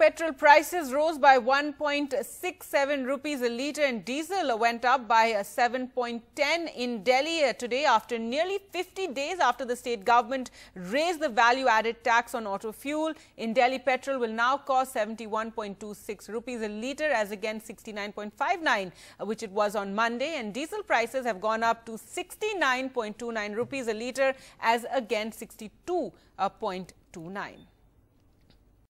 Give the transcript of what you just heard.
Petrol prices rose by 1.67 rupees a litre and diesel went up by 7.10 in Delhi today after nearly 50 days after the state government raised the value added tax on auto fuel. In Delhi, petrol will now cost 71.26 rupees a litre as against 69.59 which it was on Monday and diesel prices have gone up to 69.29 rupees a litre as against 62.29.